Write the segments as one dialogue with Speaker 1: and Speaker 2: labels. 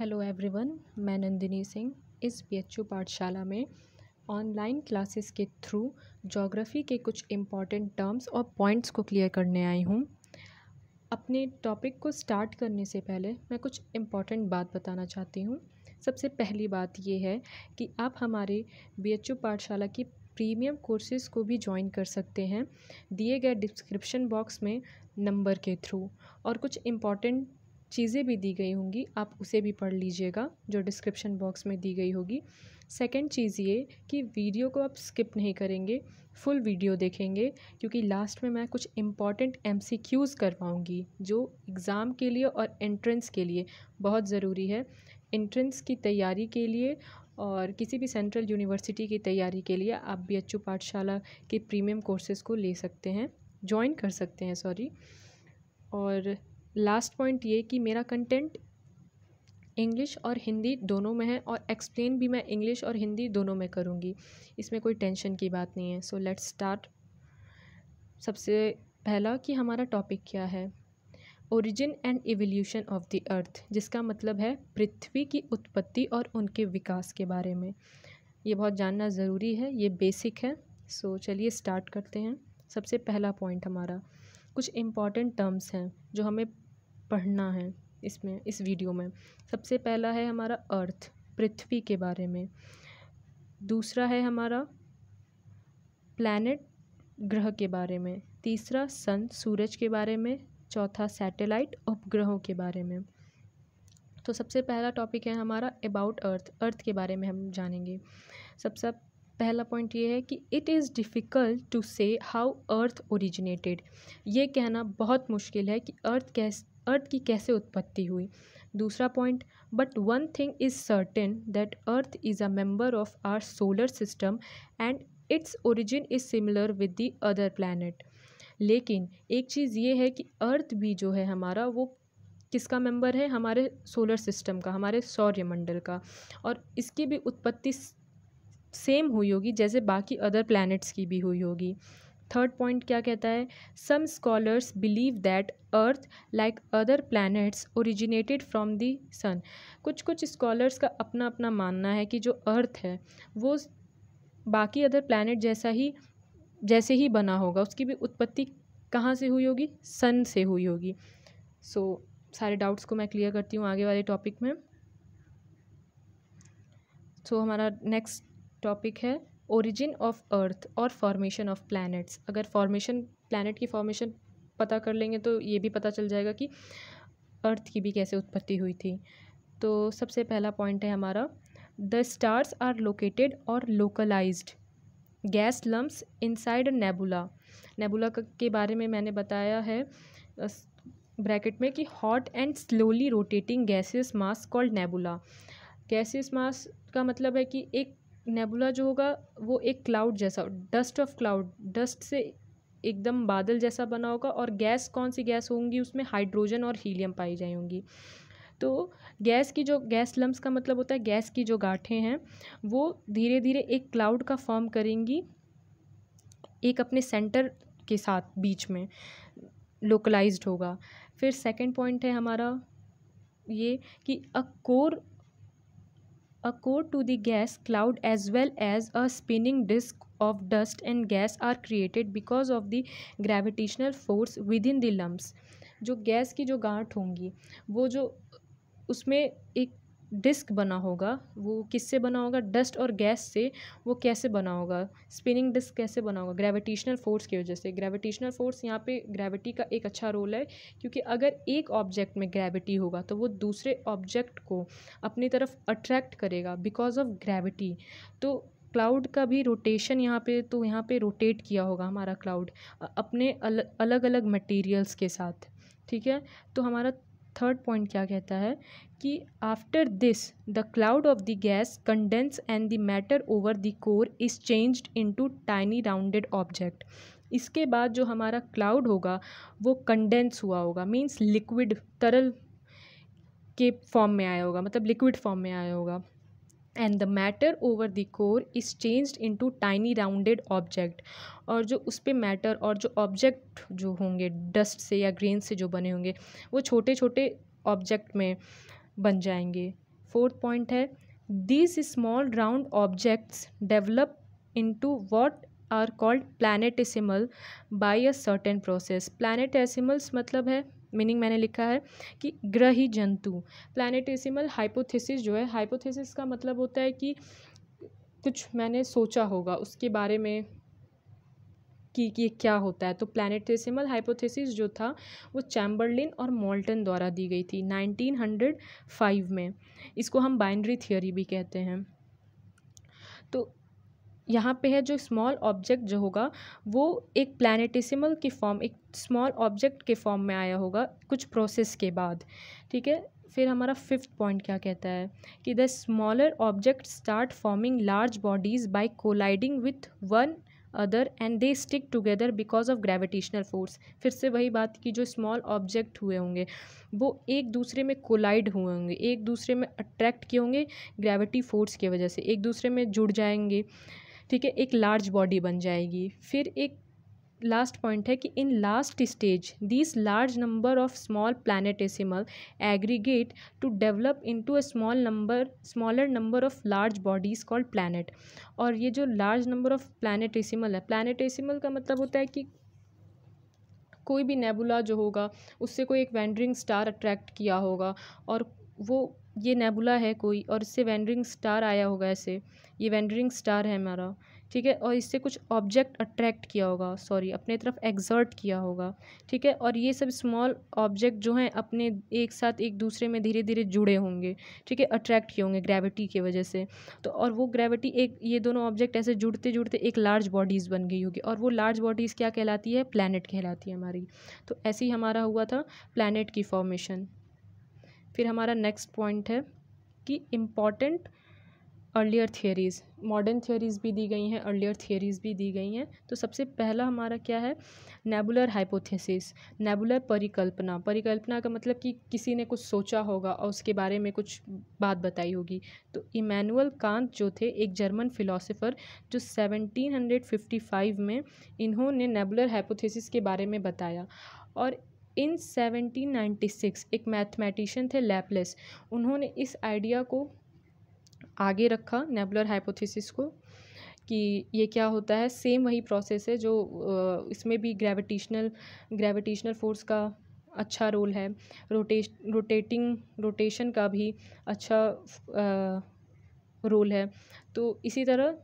Speaker 1: hello everyone मैं नंदिनी सिंह इस BHU पाठशाला में ऑनलाइन क्लासेस के थ्रू जोग्राफ़ी के कुछ इम्पॉर्टेंट टर्म्स और पॉइंट्स को क्लियर करने आई हूँ अपने टॉपिक को स्टार्ट करने से पहले मैं कुछ इम्पॉर्टेंट बात बताना चाहती हूँ सबसे पहली बात ये है कि आप हमारे बीएचयू पाठशाला की प्रीमियम कोर्सेज को भी ज्वाइन कर सकते हैं दिए गए डिस्क्रिप्शन बॉक्स में नंबर के थ्रू और कुछ इम्पॉर्टेंट चीज़ें भी दी गई होंगी आप उसे भी पढ़ लीजिएगा जो डिस्क्रिप्शन बॉक्स में दी गई होगी सेकंड चीज़ ये कि वीडियो को आप स्किप नहीं करेंगे फुल वीडियो देखेंगे क्योंकि लास्ट में मैं कुछ इम्पॉर्टेंट एम सी क्यूज़ करवाऊँगी जो एग्ज़ाम के लिए और एंट्रेंस के लिए बहुत ज़रूरी है एंट्रेंस की तैयारी के लिए और किसी भी सेंट्रल यूनिवर्सिटी की तैयारी के लिए आप बी एच पाठशाला के प्रीमियम कोर्सेज़ को ले सकते हैं ज्वाइन कर सकते हैं सॉरी और लास्ट पॉइंट ये कि मेरा कंटेंट इंग्लिश और हिंदी दोनों में है और एक्सप्लेन भी मैं इंग्लिश और हिंदी दोनों में करूँगी इसमें कोई टेंशन की बात नहीं है सो लेट्स स्टार्ट सबसे पहला कि हमारा टॉपिक क्या है origin and evolution of the earth जिसका मतलब है पृथ्वी की उत्पत्ति और उनके विकास के बारे में ये बहुत जानना ज़रूरी है ये बेसिक है सो so, चलिए स्टार्ट करते हैं सबसे पहला पॉइंट हमारा कुछ इम्पॉर्टेंट टर्म्स हैं जो हमें पढ़ना है इसमें इस वीडियो में सबसे पहला है हमारा अर्थ पृथ्वी के बारे में दूसरा है हमारा प्लैनेट ग्रह के बारे में तीसरा सन सूरज के बारे में चौथा सैटेलाइट उपग्रहों के बारे में तो सबसे पहला टॉपिक है हमारा अबाउट अर्थ अर्थ के बारे में हम जानेंगे सबसे सब पहला पॉइंट ये है कि it is difficult to say how earth originated ये कहना बहुत मुश्किल है कि अर्थ कैस अर्थ की कैसे उत्पत्ति हुई दूसरा point but one thing is certain that earth is a member of our solar system and its origin is similar with the other planet लेकिन एक चीज़ ये है कि अर्थ भी जो है हमारा वो किसका मेंबर है हमारे सोलर सिस्टम का हमारे सौर्यमंडल का और इसकी भी उत्पत्ति सेम हुई होगी जैसे बाकी अदर प्लैनेट्स की भी हुई होगी थर्ड पॉइंट क्या कहता है some scholars believe that earth like other planets originated from the sun कुछ कुछ स्कॉलर्स का अपना अपना मानना है कि जो अर्थ है वो बाकी अदर प्लैनेट जैसा ही जैसे ही बना होगा उसकी भी उत्पत्ति कहाँ से हुई होगी सन से हुई होगी सो so, सारे डाउट्स को मैं क्लियर करती हूँ आगे वाले टॉपिक में सो so, हमारा नेक्स्ट टॉपिक है ओरिजिन ऑफ अर्थ और फॉर्मेशन ऑफ प्लैनेट्स अगर फॉर्मेशन प्लैनेट की फॉर्मेशन पता कर लेंगे तो ये भी पता चल जाएगा कि अर्थ की भी कैसे उत्पत्ति हुई थी तो सबसे पहला पॉइंट है हमारा द स्टार्स आर लोकेटेड और localised gas lumps inside nebula nebula के बारे में मैंने बताया है ब्रैकेट में कि hot and slowly rotating gases mass called nebula gases mass का मतलब है कि एक नेबुला जो होगा वो एक क्लाउड जैसा डस्ट ऑफ क्लाउड डस्ट से एकदम बादल जैसा बना होगा और गैस कौन सी गैस होंगी उसमें हाइड्रोजन और हीलियम पाई जाएंगी तो गैस की जो गैस लम्ब का मतलब होता है गैस की जो गाठें हैं वो धीरे धीरे एक क्लाउड का फॉर्म करेंगी एक अपने सेंटर के साथ बीच में लोकलाइज्ड होगा फिर सेकंड पॉइंट है हमारा ये कि a core A core to the gas cloud as well as a spinning disk of dust and gas are created because of the gravitational force within the lumps जो gas की जो गांठ होंगी वो जो उसमें एक डिस्क बना होगा वो किससे बना होगा डस्ट और गैस से वो कैसे बना होगा स्पिनिंग डिस्क कैसे बना होगा ग्रेविटेशनल फोर्स की वजह से ग्रेविटेशनल फोर्स यहाँ पे ग्रेविटी का एक अच्छा रोल है क्योंकि अगर एक ऑब्जेक्ट में ग्रेविटी होगा तो वो दूसरे ऑब्जेक्ट को अपनी तरफ अट्रैक्ट करेगा बिकॉज ऑफ ग्रेविटी तो क्लाउड का भी रोटेशन यहाँ पे तो यहाँ पे रोटेट किया होगा हमारा क्लाउड अपने अल, अलग अलग मटेरियल्स के साथ ठीक है तो हमारा थर्ड पॉइंट क्या कहता है कि after this the cloud of the gas condense and the matter over the core is changed into tiny rounded object इसके बाद जो हमारा क्लाउड होगा वो कंडेंस हुआ होगा मीन्स लिक्विड तरल के फॉर्म में आया होगा मतलब लिक्विड फॉर्म में आया होगा and the matter over the core is changed into tiny rounded object और जो उस पर मैटर और जो ऑब्जेक्ट जो होंगे डस्ट से या ग्रेन से जो बने होंगे वो छोटे छोटे ऑब्जेक्ट में बन जाएंगे फोर्थ पॉइंट है these small round objects develop into what are called planetesimal by a certain process planetesimals मतलब है मीनिंग मैंने लिखा है कि ग्रही जंतु प्लानिटेसिमल हाइपोथेसिस जो है हाइपोथेसिस का मतलब होता है कि कुछ मैंने सोचा होगा उसके बारे में कि ये क्या होता है तो प्लानिटेसिमल हाइपोथेसिस जो था वो चैम्बरलिन और मॉल्टन द्वारा दी गई थी 1905 में इसको हम बाइनरी थियोरी भी कहते हैं तो यहाँ पे है जो स्मॉल ऑब्जेक्ट जो होगा वो एक प्लानिटिसिमल की फॉर्म एक स्मॉल ऑब्जेक्ट के फॉर्म में आया होगा कुछ प्रोसेस के बाद ठीक है फिर हमारा फिफ्थ पॉइंट क्या कहता है कि the smaller object start forming large bodies by colliding with one other and they stick together because of gravitational force फिर से वही बात की जो स्मॉल ऑब्जेक्ट हुए होंगे वो एक दूसरे में कोलाइड हुए होंगे एक दूसरे में अट्रैक्ट किए होंगे ग्रेविटी फोर्स की वजह से एक दूसरे में जुड़ जाएंगे ठीक है एक लार्ज बॉडी बन जाएगी फिर एक लास्ट पॉइंट है कि in last stage this large number of small planetesimal aggregate to develop into a small number smaller number of large bodies called planet और ये जो लार्ज नंबर ऑफ प्लानिटेसिमल है प्लानिटेसिमल का मतलब होता है कि कोई भी नेबुला जो होगा उससे कोई एक वेंडरिंग स्टार अट्रैक्ट किया होगा और वो ये नेबुला है कोई और इससे वेंडरिंग स्टार आया होगा ऐसे ये वेंडरिंग स्टार है हमारा ठीक है और इससे कुछ ऑब्जेक्ट अट्रैक्ट किया होगा सॉरी अपने तरफ एग्जर्ट किया होगा ठीक है और ये सब स्मॉल ऑब्जेक्ट जो हैं अपने एक साथ एक दूसरे में धीरे धीरे जुड़े होंगे ठीक है अट्रैक्ट किए होंगे ग्रेविटी की वजह से तो और वो ग्रेविटी एक ये दोनों ऑब्जेक्ट ऐसे जुड़ते जुड़ते एक लार्ज बॉडीज़ बन गई होगी और वो लार्ज बॉडीज़ क्या कहलाती है प्लानट कहलाती है हमारी तो ऐसे ही हमारा हुआ था प्लानट की फॉर्मेशन फिर हमारा नेक्स्ट पॉइंट है कि important earlier theories modern theories भी दी गई हैं अर्लियर थियोरीज़ भी दी गई हैं तो सबसे पहला हमारा क्या है नेबुलर हाइपोथेसिस नेबुलर परिकल्पना परिकल्पना का मतलब कि किसी ने कुछ सोचा होगा और उसके बारे में कुछ बात बताई होगी तो इमैनुअल कांत जो थे एक जर्मन फिलोसोफर जो 1755 में इन्होंने नेबुलर हाइपोथेसिस के बारे में बताया और इन 1796 एक मैथमेटिशियन थे लैपलेस उन्होंने इस आइडिया को आगे रखा नेबुलर हाइपोथेसिस को कि ये क्या होता है सेम वही प्रोसेस है जो इसमें भी ग्रेविटेशनल ग्रेविटेशनल फोर्स का अच्छा रोल है रोटेश रोटेटिंग रोटेशन का भी अच्छा आ, रोल है तो इसी तरह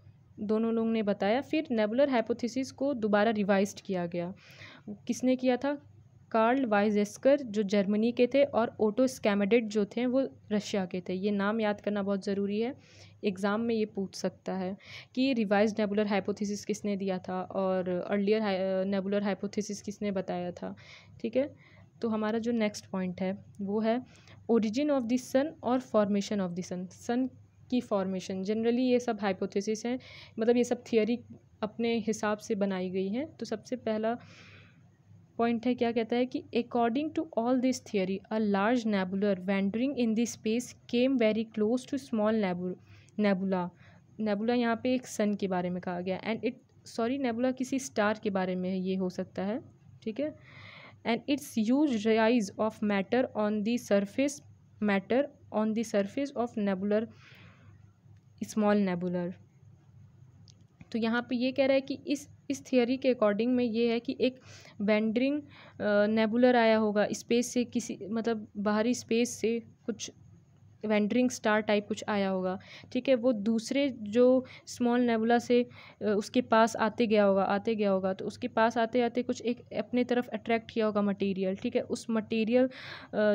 Speaker 1: दोनों लोगों ने बताया फिर नेबुलर हाइपोथेसिस को दोबारा रिवाइज किया गया किसने किया था कार्ल वाइजेस्कर जो जर्मनी के थे और ओटो स्कैमेडेट जो थे वो रशिया के थे ये नाम याद करना बहुत ज़रूरी है एग्ज़ाम में ये पूछ सकता है कि रिवाइज नेबुलर हाइपोथेसिस किसने दिया था और अर्लियर नेबुलर हाइपोथेसिस किसने बताया था ठीक है तो हमारा जो नेक्स्ट पॉइंट है वो है ओरिजिन ऑफ द सन और formation of the sun sun की फॉर्मेशन जनरली ये सब हाइपोथेसिस हैं मतलब ये सब थियोरी अपने हिसाब से बनाई गई हैं तो सबसे पहला पॉइंट है क्या कहता है कि according to all this theory a large nebular wandering in this space came very close to small nebula nebula यहाँ पे एक सन के बारे में कहा गया एंड इट सॉरी नेबुला किसी स्टार के बारे में ये हो सकता है ठीक है and its use rise of matter on the surface matter on the surface of nebular small nebular तो यहाँ पे ये कह रहा है कि इस इस थियोरी के अकॉर्डिंग में ये है कि एक वेंडरिंग नेबुलर आया होगा स्पेस से किसी मतलब बाहरी स्पेस से कुछ वेंडरिंग स्टार टाइप कुछ आया होगा ठीक है वो दूसरे जो स्मॉल नेबुला से उसके पास आते गया होगा आते गया होगा तो उसके पास आते आते कुछ एक अपने तरफ अट्रैक्ट किया होगा मटेरियल ठीक है उस मटेरियल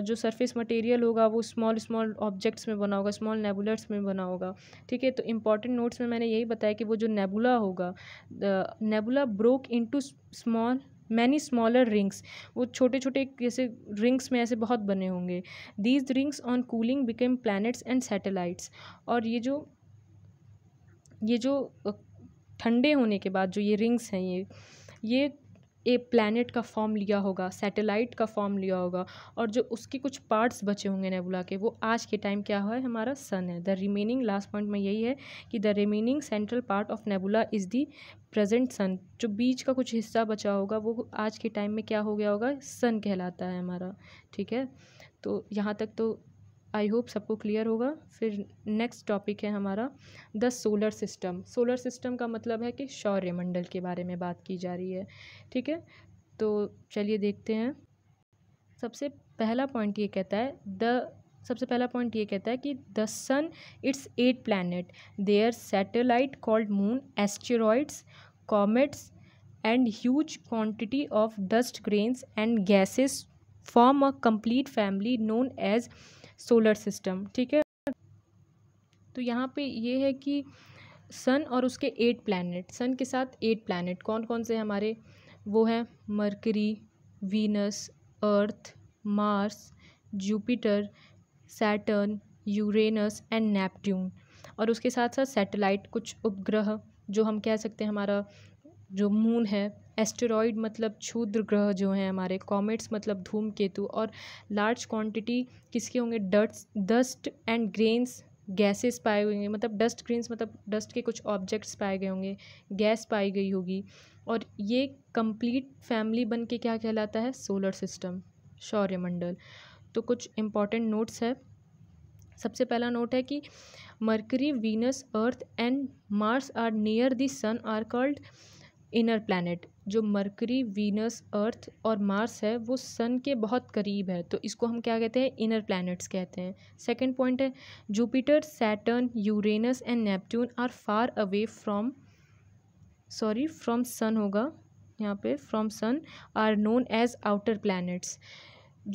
Speaker 1: जो सरफेस मटेरियल होगा वो स्मॉल स्मॉल ऑब्जेक्ट्स में बना होगा स्मॉल नेबुलर्स में बना होगा ठीक है तो इंपॉर्टेंट नोट्स में मैंने यही बताया कि वो जो नेबुला होगा nebula broke into small many smaller rings वो छोटे छोटे जैसे रिंग्स में ऐसे बहुत बने होंगे these rings on cooling became planets and satellites और ये जो ये जो ठंडे होने के बाद जो ये रिंग्स हैं ये ये ए प्लानट का फॉर्म लिया होगा सैटेलाइट का फॉर्म लिया होगा और जो उसके कुछ पार्ट्स बचे होंगे नेबुला के वो आज के टाइम क्या है हमारा सन है द रिमेनिंग लास्ट पॉइंट में यही है कि the remaining central part of nebula is the present sun जो बीच का कुछ हिस्सा बचा होगा वो आज के टाइम में क्या हो गया होगा सन कहलाता है हमारा ठीक है तो यहाँ तक तो आई होप सबको क्लियर होगा फिर नेक्स्ट टॉपिक है हमारा the solar system solar system का मतलब है कि शौर्य मंडल के बारे में बात की जा रही है ठीक है तो चलिए देखते हैं सबसे पहला पॉइंट ये कहता है द सबसे पहला पॉइंट ये कहता है कि the sun its eight planet their satellite called moon asteroids comets and huge quantity of dust grains and gases form a complete family known as solar system ठीक है तो यहाँ पे ये है कि सन और उसके एट प्लानट सन के साथ एट प्लानट कौन कौन से हमारे वो हैं Mercury Venus Earth Mars Jupiter Saturn Uranus and Neptune और उसके साथ साथ सैटेलाइट कुछ उपग्रह जो हम कह सकते हैं हमारा जो मून है एस्टेरॉयड मतलब क्षुद्र ग्रह जो हैं हमारे कॉमेट्स मतलब धूमकेतु और लार्ज क्वांटिटी किसके होंगे dust dust and grains gases पाए हुए होंगे मतलब डस्ट ग्रेन्स मतलब डस्ट के कुछ ऑब्जेक्ट्स पाए गए होंगे गैस पाई गई होगी और ये कंप्लीट फैमिली बन के क्या कहलाता है सोलर सिस्टम सौर्यमंडल तो कुछ इम्पॉर्टेंट नोट्स है सबसे पहला नोट है कि Mercury Venus Earth and Mars are near the sun are called inner planet जो मरकरी वीनस अर्थ और मार्स है वो सन के बहुत करीब है तो इसको हम क्या कहते हैं इनर प्लैनेट्स कहते हैं सेकेंड पॉइंट है Jupiter Saturn Uranus and Neptune are far away from sorry from sun होगा यहाँ पे from sun are known as outer planets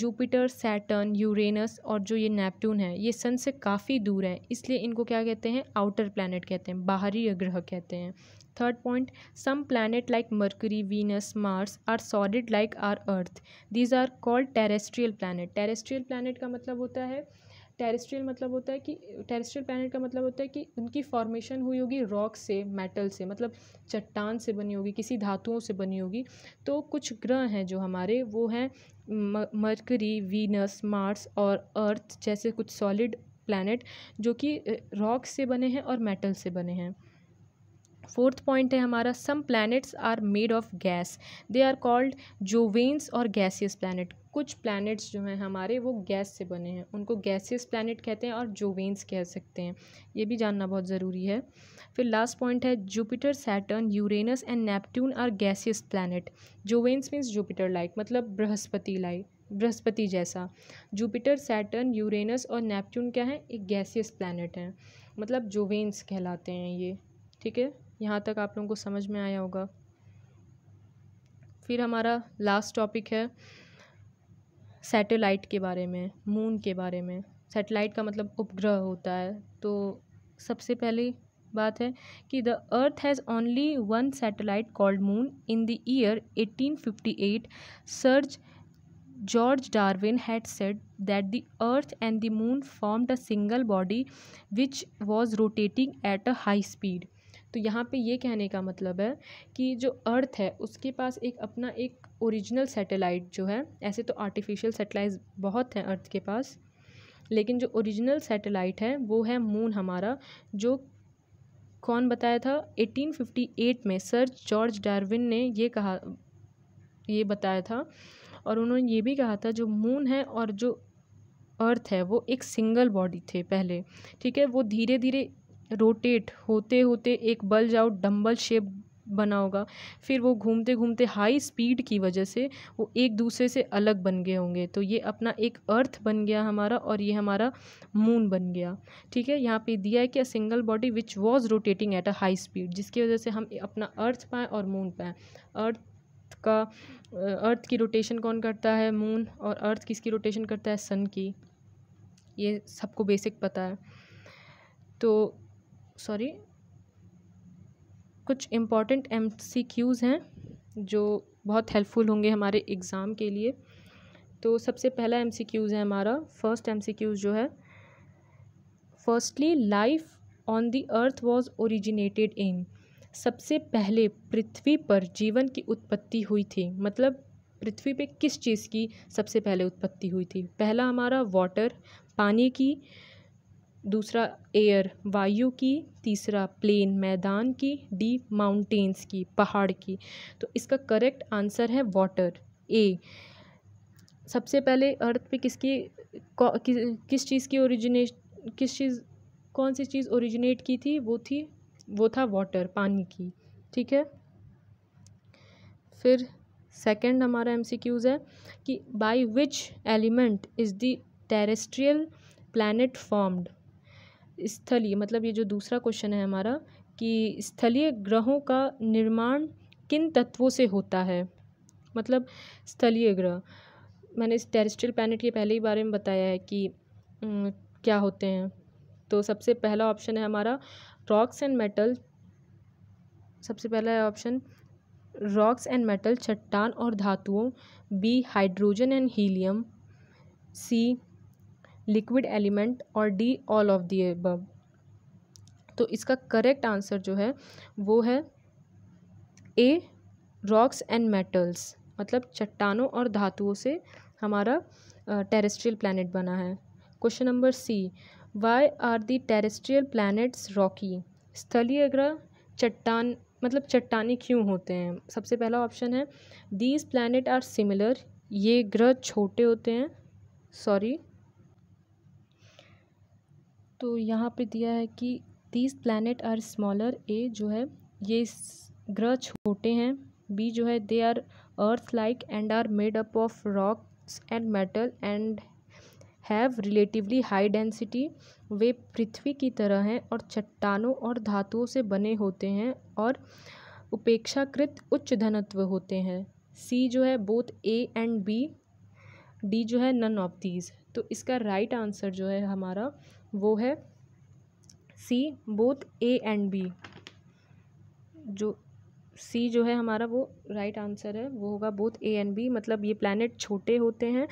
Speaker 1: Jupiter Saturn Uranus और जो ये नेपट्टून है ये सन से काफ़ी दूर है इसलिए इनको क्या कहते हैं आउटर प्लानट कहते हैं बाहरी ग्रह कहते हैं third point some planet like Mercury Venus Mars are solid like our earth these are called terrestrial planet terrestrial planet का मतलब होता है टेरेस्ट्रियल मतलब होता है कि टेरेस्ट्रियल प्लानट का मतलब होता है कि उनकी फॉर्मेशन हुई होगी रॉक से मेटल से मतलब चट्टान से बनी होगी किसी धातुओं से बनी होगी तो कुछ ग्रह हैं जो हमारे वो हैं मर्करी वीनस मार्स और अर्थ जैसे कुछ सॉलिड प्लानट जो कि रॉक से बने हैं और मेटल से बने हैं फोर्थ पॉइंट है हमारा some planets are made of gas they are called Jovians और गैसियस प्लैनेट कुछ प्लैनेट्स जो हैं हमारे वो गैस से बने हैं उनको गैसियस प्लैनेट कहते हैं और जोवेंस कह सकते हैं ये भी जानना बहुत ज़रूरी है फिर लास्ट पॉइंट है Jupiter Saturn Uranus and Neptune are gaseous planet Jovians means Jupiter like मतलब बृहस्पति लाइक बृहस्पति जैसा जुपिटर सैटर्न यूरेनस और नेपट्टून क्या है एक गैसियस प्लैनेट हैं मतलब जोवेंस कहलाते हैं ये ठीक है यहाँ तक आप लोगों को समझ में आया होगा फिर हमारा लास्ट टॉपिक है सैटेलाइट के बारे में मून के बारे में सैटेलाइट का मतलब उपग्रह होता है तो सबसे पहली बात है कि the earth has only one satellite called moon in the year 1858 sir George Darwin had said that the earth and the moon formed a single body which was rotating at a high speed तो यहाँ पे ये कहने का मतलब है कि जो अर्थ है उसके पास एक अपना एक ओरिजिनल सैटेलाइट जो है ऐसे तो आर्टिफिशियल सैटेलाइट बहुत हैं अर्थ के पास लेकिन जो ओरिजिनल सैटेलाइट है वो है मून हमारा जो कौन बताया था 1858 में सर जॉर्ज डार्विन ने ये कहा ये बताया था और उन्होंने ये भी कहा था जो मून है और जो अर्थ है वो एक सिंगल बॉडी थे पहले ठीक है वो धीरे धीरे रोटेट होते होते एक बल्ज आउट डम्बल शेप बना होगा फिर वो घूमते घूमते हाई स्पीड की वजह से वो एक दूसरे से अलग बन गए होंगे तो ये अपना एक अर्थ बन गया हमारा और ये हमारा मून बन गया ठीक है यहाँ पे दिया है कि a single body which was rotating at a high speed जिसकी वजह से हम अपना अर्थ पाएँ और मून पाएँ अर्थ का अर्थ की रोटेशन कौन करता है मून और अर्थ किसकी रोटेशन करता है सन की ये सबको बेसिक पता है तो सॉरी कुछ इम्पॉर्टेंट एम हैं जो बहुत हेल्पफुल होंगे हमारे एग्ज़ाम के लिए तो सबसे पहला एम है हमारा फर्स्ट एम जो है firstly life on the earth was originated in सबसे पहले पृथ्वी पर जीवन की उत्पत्ति हुई थी मतलब पृथ्वी पे किस चीज़ की सबसे पहले उत्पत्ति हुई थी पहला हमारा वाटर पानी की दूसरा एयर वायु की तीसरा प्लेन मैदान की डी माउंटेन्स की पहाड़ की तो इसका करेक्ट आंसर है वाटर ए सबसे पहले अर्थ पे किसकी कि, किस चीज़ की ओरिजिनेट किस चीज़ कौन सी चीज़ ओरिजिनेट की थी वो थी वो था वाटर पानी की ठीक है फिर सेकंड हमारा एमसीक्यूज़ है कि by which element is the terrestrial planet formed स्थलीय मतलब ये जो दूसरा क्वेश्चन है हमारा कि स्थलीय ग्रहों का निर्माण किन तत्वों से होता है मतलब स्थलीय ग्रह मैंने इस टेरिस्ट्रियल प्लानट के पहले ही बारे में बताया है कि क्या होते हैं तो सबसे पहला ऑप्शन है हमारा रॉक्स एंड मेटल सबसे पहला है ऑप्शन रॉक्स एंड मेटल चट्टान और धातुओं B hydrogen and helium C liquid element और D all of the above तो इसका करेक्ट आंसर जो है वो है ए रॉक्स एंड मेटल्स मतलब चट्टानों और धातुओं से हमारा टेरेस्ट्रियल प्लानट बना है question number C why are the terrestrial planets rocky स्थलीय ग्रह चट्टान मतलब चट्टानी क्यों होते हैं सबसे पहला ऑप्शन है दीज प्लानट आर सिमिलर ये ग्रह छोटे होते हैं सॉरी तो यहाँ पे दिया है कि these planet are smaller A जो है ये ग्रह छोटे हैं बी जो है they are earth like and are made up of rocks and metal and have relatively high density वे पृथ्वी की तरह हैं और चट्टानों और धातुओं से बने होते हैं और उपेक्षाकृत उच्च धनत्व होते हैं सी जो है both A and B D जो है नन ऑफ दीज तो इसका राइट right आंसर जो है हमारा वो है C both A and B जो सी जो है हमारा वो राइट right आंसर है वो होगा बोथ ए एंड बी मतलब ये प्लानट छोटे होते हैं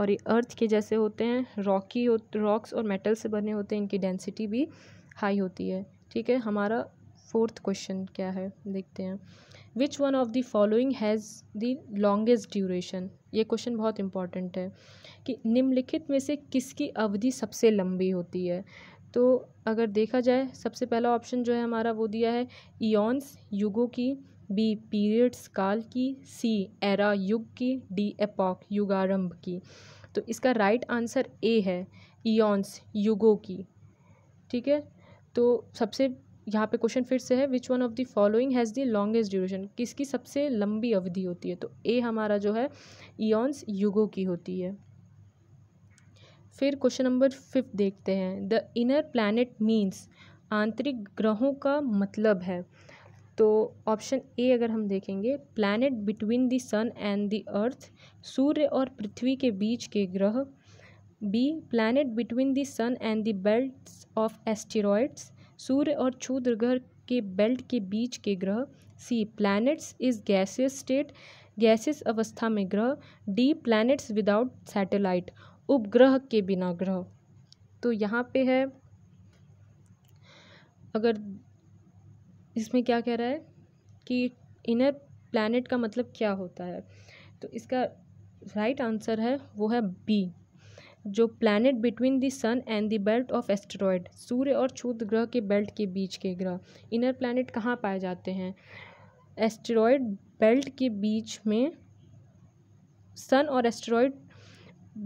Speaker 1: और ये अर्थ के जैसे होते हैं रॉकी हो रॉक्स और मेटल से बने होते हैं इनकी डेंसिटी भी हाई होती है ठीक है हमारा फोर्थ क्वेश्चन क्या है देखते हैं which one of the following has the longest duration ये क्वेश्चन बहुत इंपॉर्टेंट है कि निम्नलिखित में से किसकी अवधि सबसे लंबी होती है तो अगर देखा जाए सबसे पहला ऑप्शन जो है हमारा वो दिया है इयॉन्स युगों की बी पीरियड्स काल की सी एरा युग की डी एपॉक युगारंभ की तो इसका राइट आंसर ए है इयॉन्स युगों की ठीक है तो सबसे यहाँ पे क्वेश्चन फिर से है which one of the following has the longest duration किसकी सबसे लंबी अवधि होती है तो ए हमारा जो है ईयॉन्स युगों की होती है फिर क्वेश्चन नंबर फिफ्थ देखते हैं द इनर प्लानट मीन्स आंतरिक ग्रहों का मतलब है तो ऑप्शन ए अगर हम देखेंगे planet between the sun and the earth सूर्य और पृथ्वी के बीच के ग्रह B planet between the sun and the belt of asteroids सूर्य और क्षुद्र ग्रह के बेल्ट के बीच के ग्रह C planets is gaseous state gaseous अवस्था में ग्रह डी प्लैनेट्स विदाउट सैटेलाइट उपग्रह के बिना ग्रह तो यहाँ पे है अगर इसमें क्या कह रहा है कि इनर प्लैनेट का मतलब क्या होता है तो इसका राइट right आंसर है वो है बी जो planet between the sun and the belt of asteroid सूर्य और छूत ग्रह के बेल्ट के बीच के ग्रह इनर प्लैनेट कहाँ पाए जाते हैं एस्टेरॉयड बेल्ट के बीच में सन और एस्टेरॉयड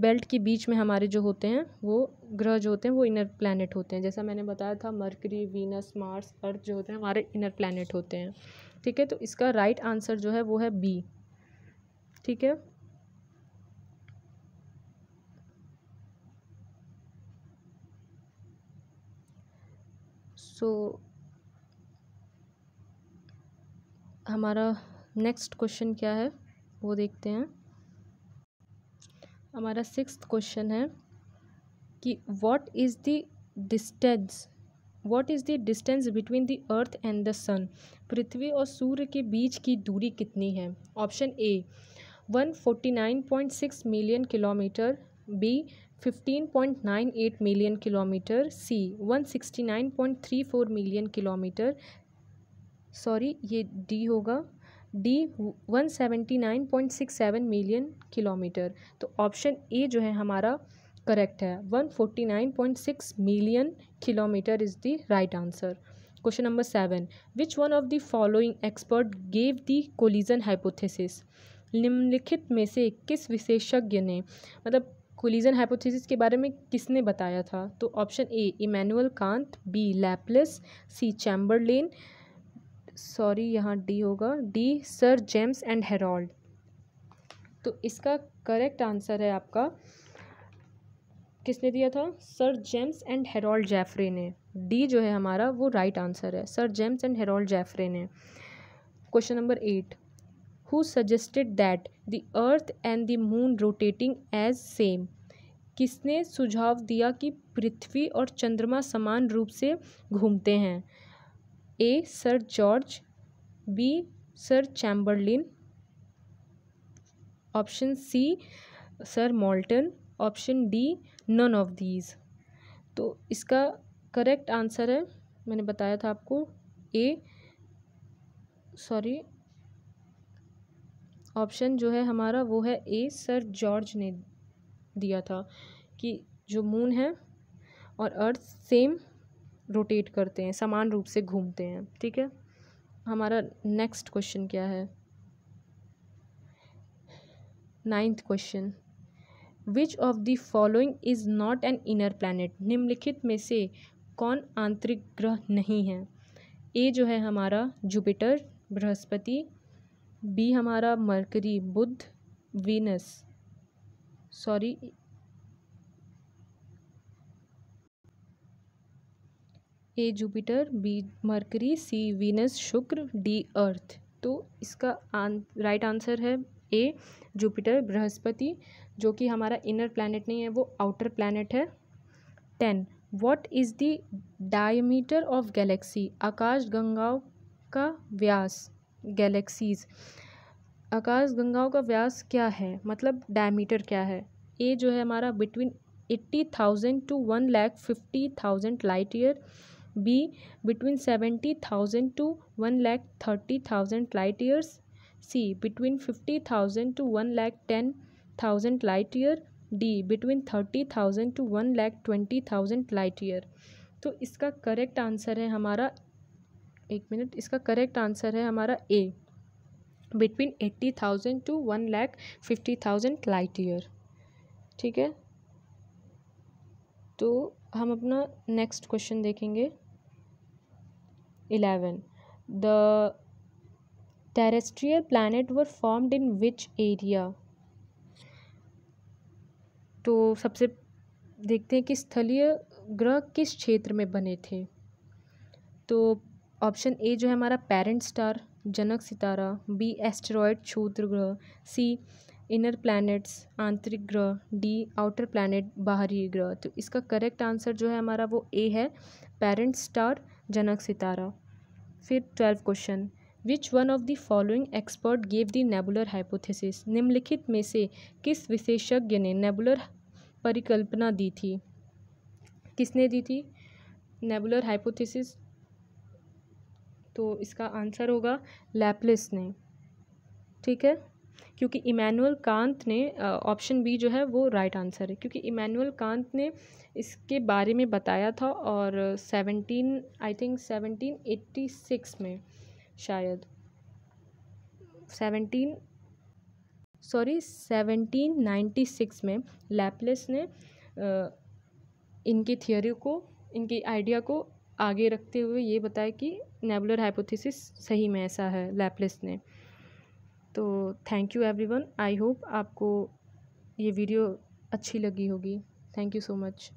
Speaker 1: बेल्ट के बीच में हमारे जो होते हैं वो ग्रह जो होते हैं वो इनर प्लैनेट होते हैं जैसा मैंने बताया था मर्करी वीनस मार्स अर्थ जो होते हैं हमारे इनर प्लैनेट होते हैं ठीक है तो इसका राइट आंसर जो है वो है बी ठीक है सो हमारा नेक्स्ट क्वेश्चन क्या है वो देखते हैं हमारा सिक्स क्वेश्चन है कि what is the distance what is the distance between the earth and the sun पृथ्वी और सूर्य के बीच की दूरी कितनी है option A one forty nine point six million kilometre B 15.98 nine point three 169.34 million kilometre sorry ये डी होगा डी 179.67 मिलियन किलोमीटर तो ऑप्शन ए जो है हमारा करेक्ट है 149.6 million kilometre is the right answer question number seven which one of the following expert gave the collision hypothesis निम्नलिखित में से किस विशेषज्ञ ने मतलब कोलिजन हाइपोथेसिस के बारे में किसने बताया था तो option A Immanuel Kant B Laplace C Chamberlain sorry यहाँ डी होगा D sir James and Harold तो इसका करेक्ट आंसर है आपका किसने दिया था sir James and Harold Jeffreys ने डी जो है हमारा वो राइट right आंसर है sir James and Harold Jeffreys ने question number eight who suggested that the earth and the moon rotating as same किसने सुझाव दिया कि पृथ्वी और चंद्रमा समान रूप से घूमते हैं A sir George B sir Chamberlin option C sir Moulton option D none of these तो इसका करेक्ट आंसर है मैंने बताया था आपको ए सॉरी ऑप्शन जो है हमारा वो है ए सर जॉर्ज ने दिया था कि जो मून है और अर्थ सेम रोटेट करते हैं समान रूप से घूमते हैं ठीक है हमारा नेक्स्ट क्वेश्चन क्या है ninth question which of the following is not an inner planet निम्नलिखित में से कौन आंतरिक ग्रह नहीं है ए जो है हमारा जुपिटर बृहस्पति बी हमारा मरकरी बुध Venus sorry A Jupiter B Mercury C Venus शुक्र डी अर्थ तो इसका आन राइट आंसर है ए जुपिटर बृहस्पति जो कि हमारा इनर प्लानट नहीं है वो आउटर प्लानट है ten what is the diameter of galaxy आकाश गंगाओं का व्यास गैलेक्सीज़ आकाश गंगाओं का व्यास क्या है मतलब डायमीटर क्या है ए जो है हमारा between eighty thousand to one lakh fifty thousand light year B between seventy thousand to one lakh thirty thousand light years C between fifty thousand to one lakh ten thousand light year D between thirty thousand to one lakh twenty thousand light year तो इसका correct answer है हमारा एक minute इसका correct answer है हमारा A between eighty thousand to one lakh fifty thousand light year ठीक है तो हम अपना नेक्स्ट क्वेश्चन देखेंगे eleven the terrestrial planet were formed in which area तो सबसे देखते हैं कि स्थलीय ग्रह किस क्षेत्र में बने थे तो ऑप्शन ए जो है हमारा पेरेंट स्टार जनक सितारा बी एस्ट्रॉयड छूत्र ग्रह सी इनर प्लैनेट्स आंतरिक ग्रह डी आउटर प्लैनेट बाहरी ग्रह तो इसका करेक्ट आंसर जो है हमारा वो ए है पेरेंट स्टार जनक सितारा फिर twelve question which one of the following expert gave the nebular hypothesis निम्नलिखित में से किस विशेषज्ञ ने नेबुलर परिकल्पना दी थी किसने दी थी नेबुलर हाइपोथेसिस तो इसका आंसर होगा लैपलिस ने ठीक है क्योंकि इमैनुअल कांत ने ऑप्शन बी जो है वो राइट आंसर है क्योंकि इमैनुअल कांत ने इसके बारे में बताया था और seventeen I think seventeen eighty six में शायद seventeen sorry seventeen ninety six में लैपलेस ने इनकी थियोरी को इनकी आइडिया को आगे रखते हुए ये बताया कि नेबुलर हाइपोथेसिस सही में ऐसा है लैपलेस ने तो thank you everyone I hope आपको ये वीडियो अच्छी लगी होगी थैंक यू सो मच